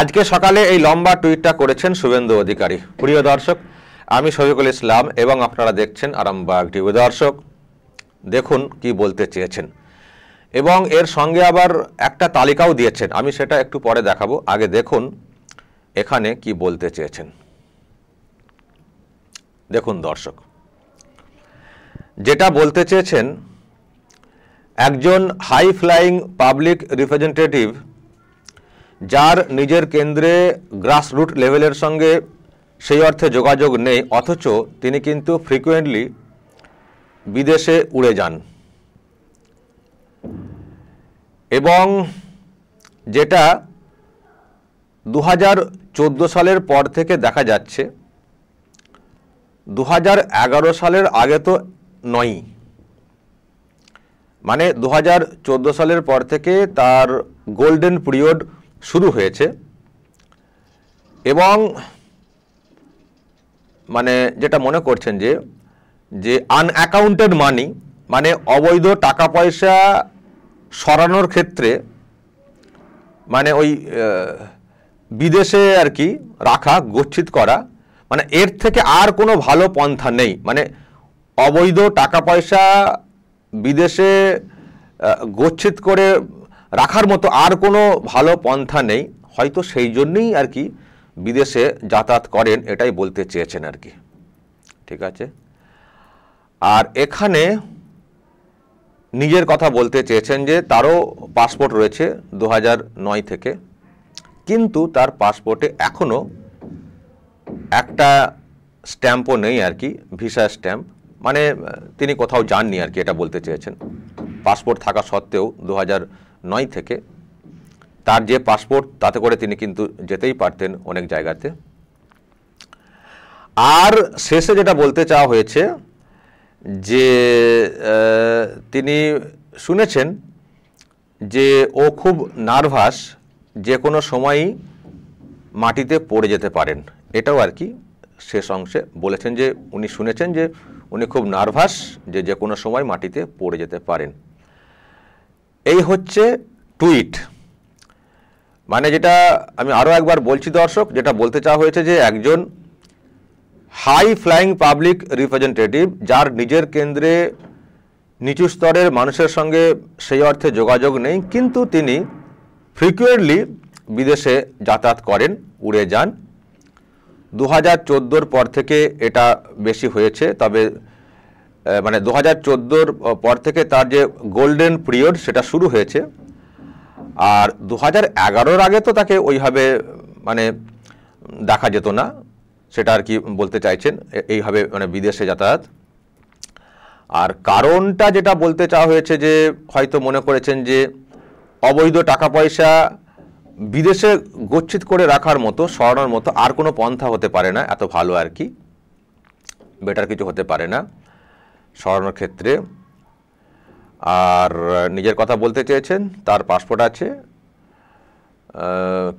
আজকে সকালে এই লম্বা টুইটটা করেছেন শুভেন্দু অধিকারী প্রিয় দর্শক আমি শফিকুল ইসলাম এবং আপনারা দেখছেন আরামবাগ টিভি দর্শক দেখুন কি বলতে চেয়েছেন এবং এর সঙ্গে আবার একটা তালিকাও দিয়েছেন আমি সেটা একটু পরে দেখাবো আগে দেখুন এখানে কি বলতে চেয়েছেন দেখুন দর্শক যেটা বলতে চেয়েছেন একজন হাই ফ্লাইং পাবলিক রিপ্রেজেন্টেটিভ যার নিজের কেন্দ্রে গ্রাসরুট লেভেলের সঙ্গে সেই অর্থে যোগাযোগ নেই অথচ তিনি কিন্তু ফ্রিকুয়েন্টলি বিদেশে উড়ে যান এবং যেটা দু সালের পর থেকে দেখা যাচ্ছে দু সালের আগে তো নয়ই মানে দু সালের পর থেকে তার গোল্ডেন পিরিয়ড শুরু হয়েছে এবং মানে যেটা মনে করছেন যে যে আনঅ্যাকাউন্টেড মানি মানে অবৈধ টাকা পয়সা সরানোর ক্ষেত্রে মানে ওই বিদেশে আর কি রাখা গচ্ছিত করা মানে এর থেকে আর কোনো ভালো পন্থা নেই মানে অবৈধ টাকা পয়সা বিদেশে গচ্ছিত করে রাখার মতো আর কোনো ভালো পন্থা নেই হয়তো সেই জন্যেই আর কি বিদেশে যাতায়াত করেন এটাই বলতে চেয়েছেন আর কি ঠিক আছে আর এখানে নিজের কথা বলতে চেয়েছেন যে তারও পাসপোর্ট রয়েছে দু নয় থেকে কিন্তু তার পাসপোর্টে এখনও একটা স্ট্যাম্পও নেই আর কি ভিসা স্ট্যাম্প মানে তিনি কোথাও যাননি আর কি এটা বলতে চেয়েছেন পাসপোর্ট থাকা সত্ত্বেও দু নয় থেকে তার যে পাসপোর্ট তাতে করে তিনি কিন্তু যেতেই পারতেন অনেক জায়গাতে আর শেষে যেটা বলতে চাওয়া হয়েছে যে তিনি শুনেছেন যে ও খুব নার্ভাস যে কোনো সময়ই মাটিতে পড়ে যেতে পারেন এটাও আর কি শেষ অংশে বলেছেন যে উনি শুনেছেন যে উনি খুব নার্ভাস যে যে কোনো সময় মাটিতে পড়ে যেতে পারেন এই হচ্ছে টুইট মানে যেটা আমি আরও একবার বলছি দর্শক যেটা বলতে চাওয়া হয়েছে যে একজন হাই ফ্লাইং পাবলিক রিপ্রেজেন্টেটিভ যার নিজের কেন্দ্রে নিচু স্তরের মানুষের সঙ্গে সেই অর্থে যোগাযোগ নেই কিন্তু তিনি ফ্রিকুয়েন্টলি বিদেশে যাতায়াত করেন উড়ে যান দু হাজার পর থেকে এটা বেশি হয়েছে তবে মানে দু হাজার পর থেকে তার যে গোল্ডেন পিরিয়ড সেটা শুরু হয়েছে আর দু হাজার আগে তো তাকে ওইভাবে মানে দেখা যেত না সেটা আর কি বলতে চাইছেন এইভাবে মানে বিদেশে যাতায়াত আর কারণটা যেটা বলতে চাওয়া হয়েছে যে হয়তো মনে করেছেন যে অবৈধ টাকা পয়সা বিদেশে গচ্ছিত করে রাখার মতো সরানোর মতো আর কোনো পন্থা হতে পারে না এত ভালো আর কি বেটার কিছু হতে পারে না সরানোর ক্ষেত্রে আর নিজের কথা বলতে চেয়েছেন তার পাসপোর্ট আছে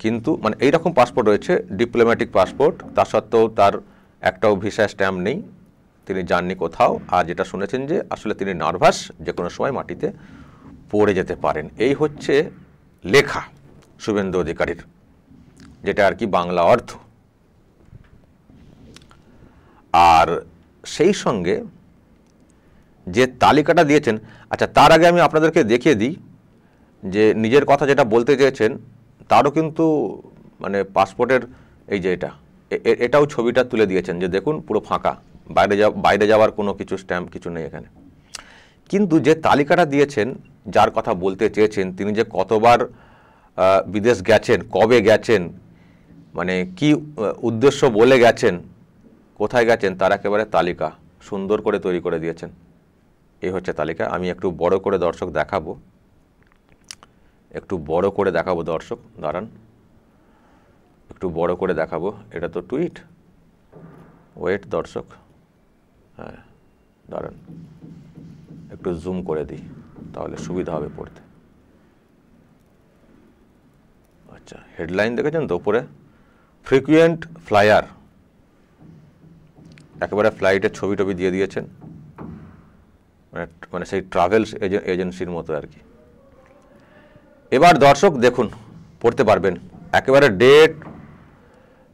কিন্তু মানে এই রকম পাসপোর্ট রয়েছে ডিপ্লোম্যাটিক পাসপোর্ট তা সত্ত্বেও তার একটাও ভিসা স্ট্যাম্প নেই তিনি যাননি কোথাও আর যেটা শুনেছেন যে আসলে তিনি নার্ভাস যে কোনো সময় মাটিতে পড়ে যেতে পারেন এই হচ্ছে লেখা শুভেন্দু অধিকারীর যেটা আর কি বাংলা অর্থ আর সেই সঙ্গে যে তালিকাটা দিয়েছেন আচ্ছা তার আগে আমি আপনাদেরকে দেখিয়ে দিই যে নিজের কথা যেটা বলতে চেয়েছেন তারও কিন্তু মানে পাসপোর্টের এই যে এটা এটাও ছবিটা তুলে দিয়েছেন যে দেখুন পুরো ফাঁকা বাইরে যা বাইরে যাওয়ার কোনো কিছু স্ট্যাম্প কিছু নেই এখানে কিন্তু যে তালিকাটা দিয়েছেন যার কথা বলতে চেয়েছেন তিনি যে কতবার বিদেশ গেছেন কবে গেছেন মানে কি উদ্দেশ্য বলে গেছেন কোথায় গেছেন তার একেবারে তালিকা সুন্দর করে তৈরি করে দিয়েছেন এই হচ্ছে তালিকা আমি একটু বড় করে দর্শক দেখাবো একটু বড় করে দেখাবো দর্শক দাঁড়ান একটু বড় করে দেখাবো এটা তো টুইট ওয়েট দর্শক হ্যাঁ দাঁড়ান একটু জুম করে দিই তাহলে সুবিধা হবে পড়তে আচ্ছা হেডলাইন দেখেছেন তো উপরে ফ্রিকুয়েন্ট ফ্লায়ার একেবারে ফ্লাইটের ছবি টবি দিয়ে দিয়েছেন মানে, মানে সেই ট্রাভেল এজেন্সির মতো আর কি এবার দর্শক দেখুন পড়তে পারবেন একেবারে ডেট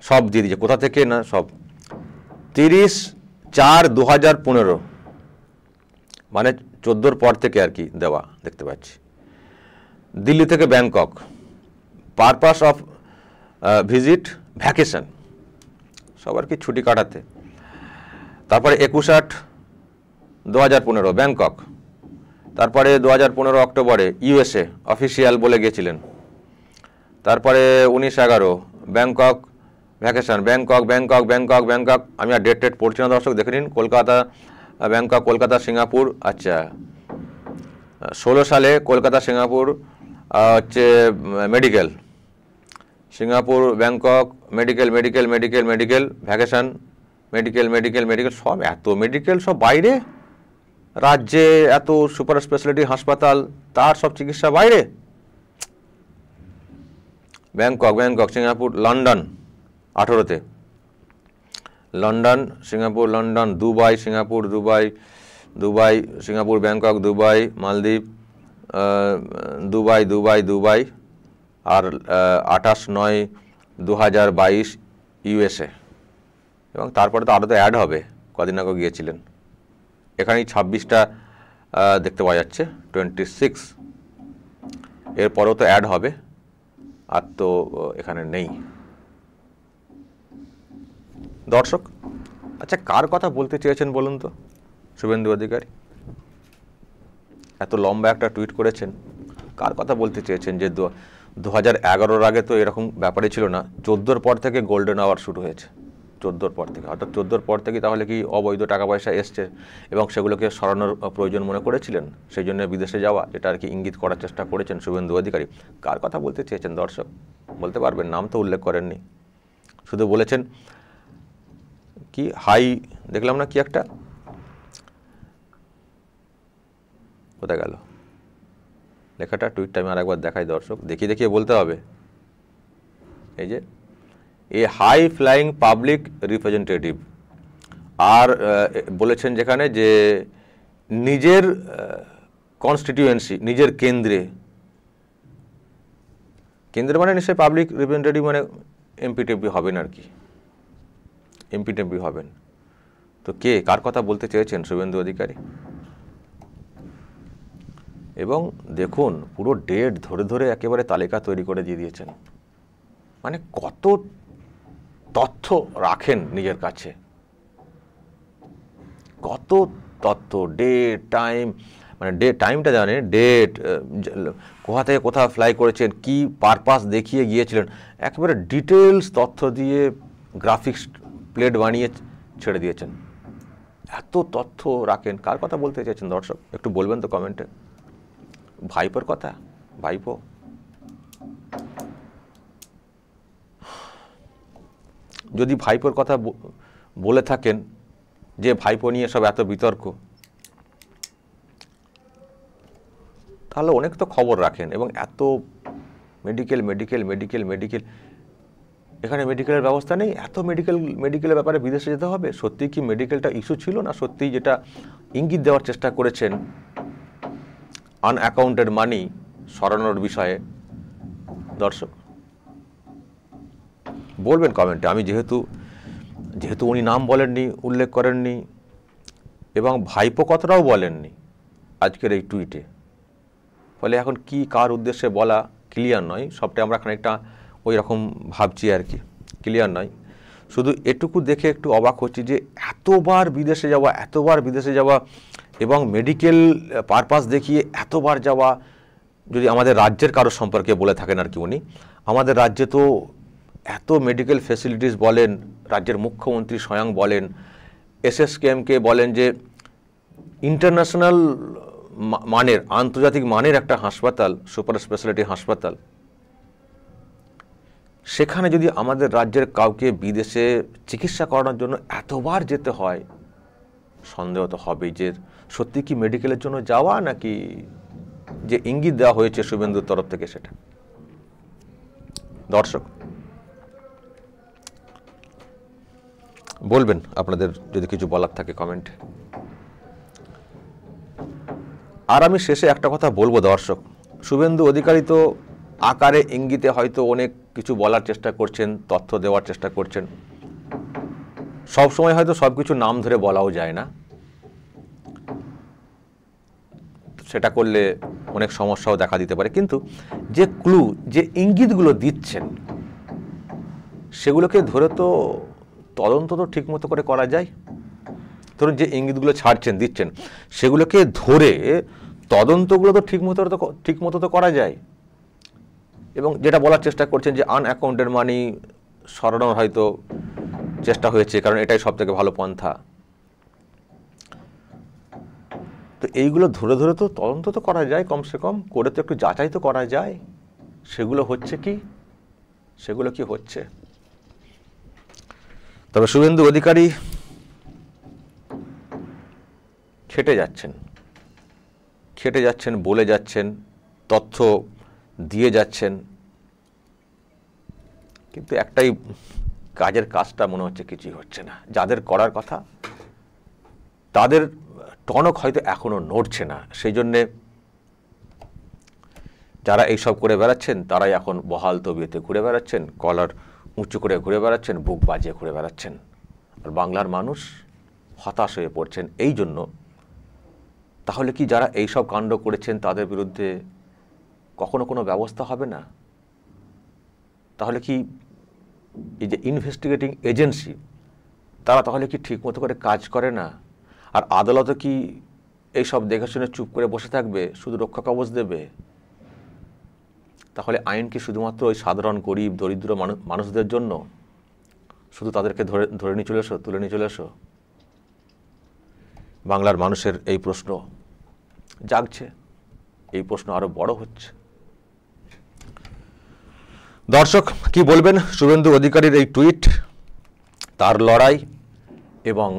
সব দিয়ে দিয়েছে কোথা থেকে না সব তিরিশ চার দু হাজার পনেরো মানে চোদ্দোর পর থেকে আর কি দেওয়া দেখতে পাচ্ছি দিল্লি থেকে Bangkok purpose of visit vacation সবার কি ছুটি কাটাতে তারপরে একুশ আট দু ব্যাংকক তারপরে দু অক্টোবরে ইউএসএ অফিসিয়াল বলে গিয়েছিলেন তারপরে উনিশ এগারো Bangkok vacation Bangkok Bangkok Bangkok Bangkok আমি আর ডেট টেট পড়ছি না দর্শক দেখে নিন কলকাতা ব্যাংকক কলকাতা সিঙ্গাপুর আচ্ছা ষোলো সালে কলকাতা সিঙ্গাপুর হচ্ছে medical Singapore Bangkok medical medical medical medical vacation medical medical medical সব এত মেডিকেল সব বাইরে রাজ্যে এত সুপার স্পেশালিটি হাসপাতাল তার সব চিকিৎসা বাইরে ব্যাংকক ব্যাংকক সিঙ্গাপুর লন্ডন আঠেরোতে London Singapore London Dubai Singapore Dubai Dubai Singapore Bangkok Dubai মালদ্বীপ দুবাই দুবাই দুবাই আর আঠাশ নয় দু হাজার বাইশ ইউএসএ এবং তারপরে তো আরও তো অ্যাড হবে কদিন আগে গিয়েছিলেন এখানেই ছাব্বিশটা দেখতে পাওয়া যাচ্ছে টোয়েন্টি সিক্স এরপরেও তো অ্যাড হবে আর তো এখানে নেই দর্শক আচ্ছা কার কথা বলতে চেয়েছেন বলুন তো শুভেন্দু অধিকারী এত লম্বা একটা টুইট করেছেন কার কথা বলতে চেয়েছেন যে দু হাজার এগারোর আগে তো এরকম ব্যাপারে ছিল না চোদ্দোর পর থেকে গোল্ডেন আওয়ার শুরু হয়েছে চোদ্দোর পর থেকে অর্থাৎ চোদ্দোর পর থেকে তাহলে কি অবৈধ টাকা পয়সা এসছে এবং সেগুলোকে সরানোর প্রয়োজন মনে করেছিলেন সেই জন্য বিদেশে যাওয়া এটা আর কি ইঙ্গিত করার চেষ্টা করেছেন শুভেন্দু অধিকারী কার কথা বলতে চেয়েছেন দর্শক বলতে পারবেন নাম তো উল্লেখ করেননি শুধু বলেছেন কি হাই দেখলাম না কি একটা কোথায় গেল লেখাটা টুইটটা আমি আরেকবার দেখাই দর্শক দেখিয়ে দেখিয়ে বলতে হবে এই যে a high flying public representative আর বলেছেন যেখানে যে নিজের কনস্টিটিউয়েন্সি নিজের কেন্দ্রে কেন্দ্রে মানে নিশ্চয়ই পাবলিক রিপ্রেজেন্টেটিভ মানে এমপি হবেন আর কি এমপি হবেন তো কে কার কথা বলতে চেয়েছেন শুভেন্দু অধিকারী এবং দেখুন পুরো ডেট ধরে ধরে একেবারে তালিকা তৈরি করে দিয়ে দিয়েছেন মানে কত তথ্য রাখেন নিজের কাছে কত তথ্য ডেট টাইম মানে ডে টাইমটা জানেন ডেট কোথা থেকে কোথায় ফ্লাই করেছেন কি পারপাস দেখিয়ে গিয়েছিলেন একেবারে ডিটেলস তথ্য দিয়ে গ্রাফিক্স প্লেট বানিয়ে ছেড়ে দিয়েছেন এত তথ্য রাখেন কার কথা বলতে চাইছেন দর্শক একটু বলবেন তো কমেন্টে ভাইপোর কথা ভাইপো যদি ভাইপোর কথা বলে থাকেন যে ভাইপো নিয়ে সব এত বিতর্ক তাহলে অনেক তো খবর রাখেন এবং এত মেডিকেল মেডিকেল মেডিকেল মেডিকেল এখানে মেডিকেলের ব্যবস্থা নেই এত মেডিকেল মেডিকেলের ব্যাপারে বিদেশে যেতে হবে সত্যি কি মেডিকেলটা ইস্যু ছিল না সত্যি যেটা ইঙ্গিত দেওয়ার চেষ্টা করেছেন আনঅ্যাকাউন্টেড মানি সরানোর বিষয়ে দর্শক বলবেন কমেন্টে আমি যেহেতু যেহেতু উনি নাম বলেননি উল্লেখ করেননি এবং ভাইপো কথাটাও বলেননি আজকের এই টুইটে ফলে এখন কি কার উদ্দেশ্যে বলা ক্লিয়ার নয় সবটাই আমরা খানিকটা ওই রকম ভাবছি আর কি ক্লিয়ার নয় শুধু এটুকু দেখে একটু অবাক হচ্ছি যে এতবার বিদেশে যাওয়া এতবার বিদেশে যাওয়া এবং মেডিকেল পারপাস দেখিয়ে এতবার যাওয়া যদি আমাদের রাজ্যের কারো সম্পর্কে বলে থাকেন আর কি উনি আমাদের রাজ্যে তো এত মেডিকেল ফেসিলিটিস বলেন রাজ্যের মুখ্যমন্ত্রী স্বয়ং বলেন এসএসকেএমকে বলেন যে ইন্টারন্যাশনাল মানের আন্তর্জাতিক মানের একটা হাসপাতাল সুপার স্পেশালিটি হাসপাতাল সেখানে যদি আমাদের রাজ্যের কাউকে বিদেশে চিকিৎসা করানোর জন্য এতবার যেতে হয় সন্দেহ তো হবেই যে সত্যি কি মেডিকেলের জন্য যাওয়া নাকি যে ইঙ্গিত দেওয়া হয়েছে শুভেন্দুর তরফ থেকে সেটা দর্শক বলবেন আপনাদের যদি কিছু বলার থাকে কমেন্ট আর আমি শেষে একটা কথা বলবো দর্শক শুভেন্দু অধিকারী তো আকারে ইঙ্গিতে হয়তো অনেক কিছু বলার চেষ্টা করছেন তথ্য দেওয়ার চেষ্টা করছেন সব সময় হয়তো সব কিছু নাম ধরে বলাও যায় না সেটা করলে অনেক সমস্যাও দেখা দিতে পারে কিন্তু যে ক্লু যে ইঙ্গিতগুলো দিচ্ছেন সেগুলোকে ধরে তো তদন্ত তো ঠিকমতো করে করা যায় ধরুন যে ইঙ্গিতগুলো ছাড়ছেন দিচ্ছেন সেগুলোকে ধরে তদন্তগুলো তো ঠিকমতো তো ঠিকমতো তো করা যায় এবং যেটা বলার চেষ্টা করছেন যে আন অ্যাকাউন্টের মানি সরানোর হয়তো চেষ্টা হয়েছে কারণ এটাই সব থেকে ভালো পন্থা তো এইগুলো ধরে ধরে তো তদন্ত তো করা যায় কমসে কম করে তো একটু যাচাই তো করা যায় সেগুলো হচ্ছে কি সেগুলো কি হচ্ছে তবে শুভেন্দু অধিকারী খেটে যাচ্ছেন খেটে যাচ্ছেন বলে যাচ্ছেন তথ্য দিয়ে যাচ্ছেন কিন্তু একটাই কাজের কাজটা মনে হচ্ছে কিছুই হচ্ছে না যাদের করার কথা তাদের টনক হয়তো এখনও নড়ছে না সেই জন্যে যারা এইসব করে বেড়াচ্ছেন তারাই এখন বহাল তবিয়েতে ঘুরে বেড়াচ্ছেন কলার উঁচু করে ঘুরে বেড়াচ্ছেন বুক বাজিয়ে ঘুরে বেড়াচ্ছেন আর বাংলার মানুষ হতাশ হয়ে পড়ছেন এই জন্য তাহলে কি যারা এই সব কাণ্ড করেছেন তাদের বিরুদ্ধে কখনো কোনো ব্যবস্থা হবে না তাহলে কি এই যে ইনভেস্টিগেটিং এজেন্সি তারা তাহলে কি ঠিকমতো করে কাজ করে না আর আদালতে কি এইসব দেখাশুনে চুপ করে বসে থাকবে শুধু রক্ষা কবচ দেবে তাহলে আইন কি শুধুমাত্র ওই সাধারণ গরিব দরিদ্র মানুষদের জন্য শুধু তাদেরকে ধরে ধরে নিয়ে চলে এসো তুলে নিয়ে চলে এসো বাংলার মানুষের এই প্রশ্ন জাগছে এই প্রশ্ন আরও বড় হচ্ছে দর্শক কি বলবেন শুভেন্দু অধিকারীর এই টুইট তার লড়াই এবং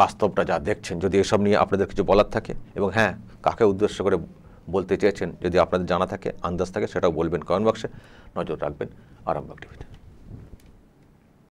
বাস্তবটা যা দেখছেন যদি এসব নিয়ে আপনাদের কিছু বলার থাকে এবং হ্যাঁ কাকে উদ্দেশ্য করে বলতে চেয়েছেন যদি আপনাদের জানা থাকে আন্দাজ থাকে সেটাও বলবেন কমেন্ট বক্সে নজর রাখবেন আরামবাগ টিভিতে